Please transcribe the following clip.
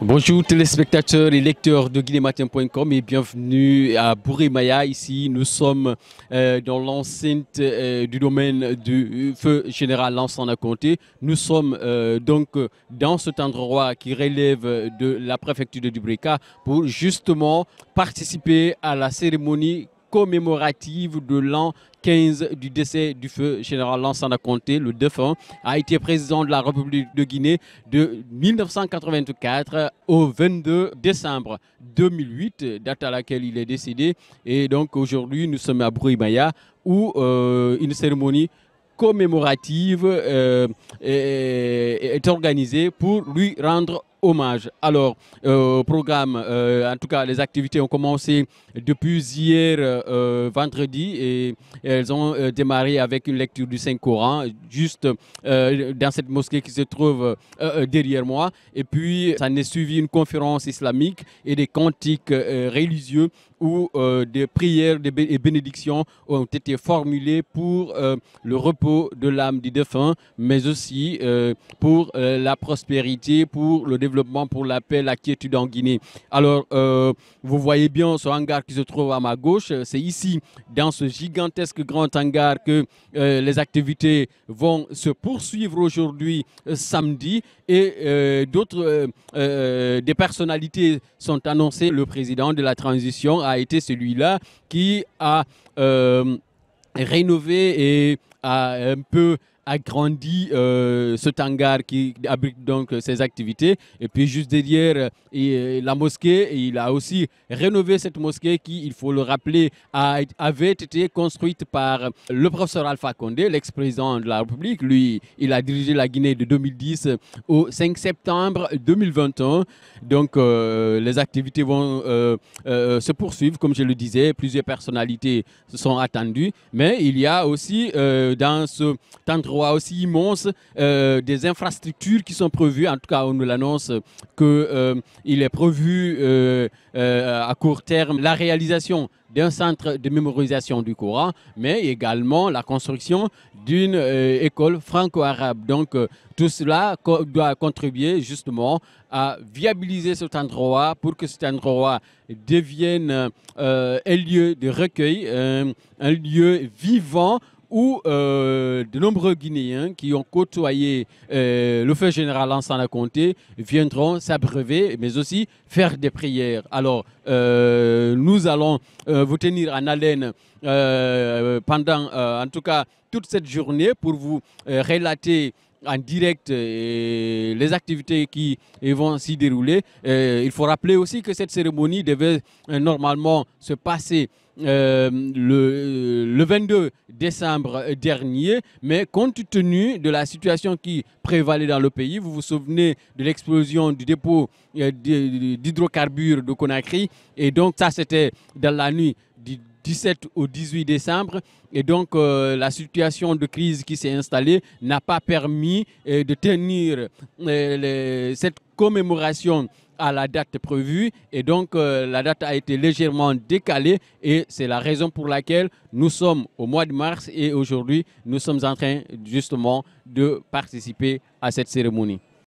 Bonjour téléspectateurs et lecteurs de guillematin.com et bienvenue à bourré maya Ici, nous sommes euh, dans l'enceinte euh, du domaine du feu général à Comté. Nous sommes euh, donc dans cet endroit qui relève de la préfecture de Dubrika pour justement participer à la cérémonie commémorative de l'an 15 du décès du feu général Lansana Conté, le défunt, a été président de la République de Guinée de 1984 au 22 décembre 2008, date à laquelle il est décédé. Et donc aujourd'hui, nous sommes à Bruy-Maya où euh, une cérémonie commémorative euh, est, est organisée pour lui rendre hommage. Alors, euh, au programme, euh, en tout cas, les activités ont commencé depuis hier, euh, vendredi, et, elles ont démarré avec une lecture du Saint-Coran, juste dans cette mosquée qui se trouve derrière moi. Et puis, ça a suivi une conférence islamique et des cantiques religieux où des prières et bénédictions ont été formulées pour le repos de l'âme du défunt, mais aussi pour la prospérité, pour le développement pour la paix, la quiétude en Guinée. Alors, euh, vous voyez bien ce hangar qui se trouve à ma gauche. Euh, c'est ici, dans ce gigantesque grand hangar, que euh, les activités vont se poursuivre aujourd'hui, samedi. Et d'autres, des personnalités sont annoncées. Le président de la transition a été celui-là qui a rénové et a un peu agrandi grandi euh, ce hangar qui abrite donc ses activités. Et puis juste derrière euh, euh, la mosquée, et il a aussi rénové cette mosquée qui, il faut le rappeler, avait été construite par le professeur Alpha Condé, l'ex-président de la République. Lui, il a dirigé la Guinée de 2010 au 5 septembre 2021. Donc les activités vont se poursuivre, comme je le disais, plusieurs personnalités sont attendues. Mais il y a aussi dans ce Tangar aussi immense, euh, des infrastructures qui sont prévues. En tout cas, on nous l'annonce qu'il euh, est prévu euh, euh, à court terme la réalisation d'un centre de mémorisation du Coran, mais également la construction d'une école franco-arabe. Donc tout cela doit contribuer justement à viabiliser cet endroit pour que cet endroit devienne un lieu de recueil, un lieu vivant où euh, de nombreux Guinéens qui ont côtoyé euh, le feu général en la comté viendront s'abreuver, mais aussi faire des prières. Alors, euh, nous allons vous tenir en haleine pendant, en tout cas, toute cette journée pour vous relater en direct euh, les activités qui vont s'y dérouler. Euh, il faut rappeler aussi que cette cérémonie devait euh, normalement se passer le, le, 22 décembre dernier, mais compte tenu de la situation qui prévalait dans le pays, vous vous souvenez de l'explosion du dépôt d'hydrocarbures de Conakry, et donc ça c'était dans la nuit du 17 au 18 décembre. Et donc, euh, la situation de crise qui s'est installée n'a pas permis euh, de tenir euh, cette commémoration à la date prévue et donc la date a été légèrement décalée et c'est la raison pour laquelle nous sommes au mois de mars et aujourd'hui nous sommes en train justement de participer à cette cérémonie.